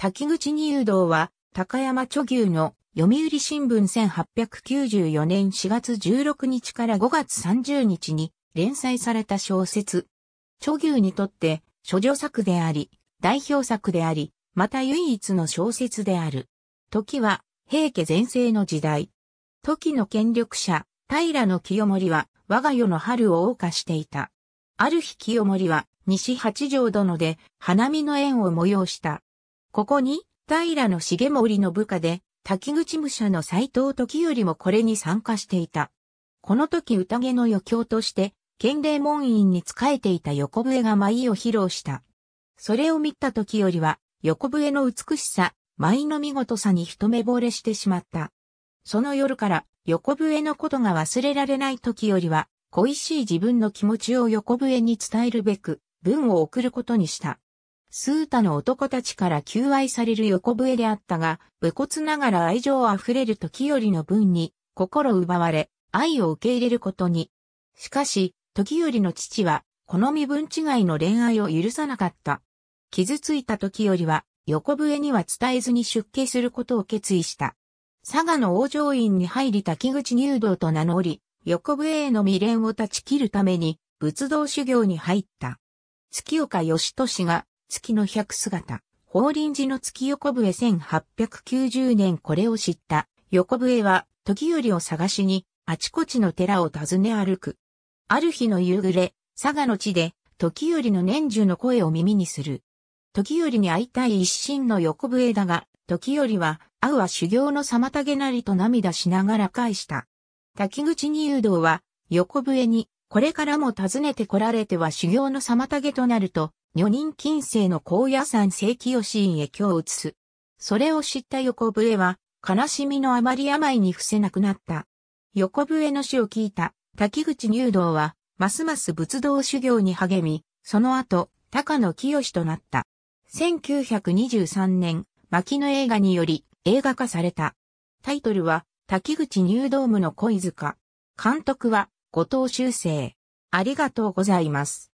滝口入道は、高山著牛の読売新聞1894年4月16日から5月30日に連載された小説。著牛にとって、処女作であり、代表作であり、また唯一の小説である。時は、平家前世の時代。時の権力者、平清盛は、我が世の春を謳歌していた。ある日清盛は、西八条殿で、花見の縁を催した。ここに、平の重盛の部下で、滝口武者の斎藤時よりもこれに参加していた。この時宴の余興として、県令門院に仕えていた横笛が舞を披露した。それを見た時よりは、横笛の美しさ、舞の見事さに一目惚れしてしまった。その夜から、横笛のことが忘れられない時よりは、恋しい自分の気持ちを横笛に伝えるべく、文を送ることにした。スータの男たちから求愛される横笛であったが、武骨ながら愛情あふれる時よりの分に、心奪われ、愛を受け入れることに。しかし、時よりの父は、この身分違いの恋愛を許さなかった。傷ついた時よりは、横笛には伝えずに出家することを決意した。佐賀の往生院に入り滝口入道と名乗り、横笛への未練を断ち切るために、仏道修行に入った。月岡義俊が月の百姿、法輪寺の月横笛1890年これを知った横笛は時よりを探しにあちこちの寺を訪ね歩く。ある日の夕暮れ、佐賀の地で時よりの年中の声を耳にする。時よりに会いたい一心の横笛だが、時よりは会うは修行の妨げなりと涙しながら返した。滝口に誘導は横笛にこれからも訪ねて来られては修行の妨げとなると女人近世の高野山聖紀吉院へ今日移す。それを知った横笛は、悲しみのあまり病に伏せなくなった。横笛の死を聞いた、滝口入道は、ますます仏道修行に励み、その後、高野清となった。1923年、牧野映画により映画化された。タイトルは、滝口入道無の恋塚。監督は、後藤修正。ありがとうございます。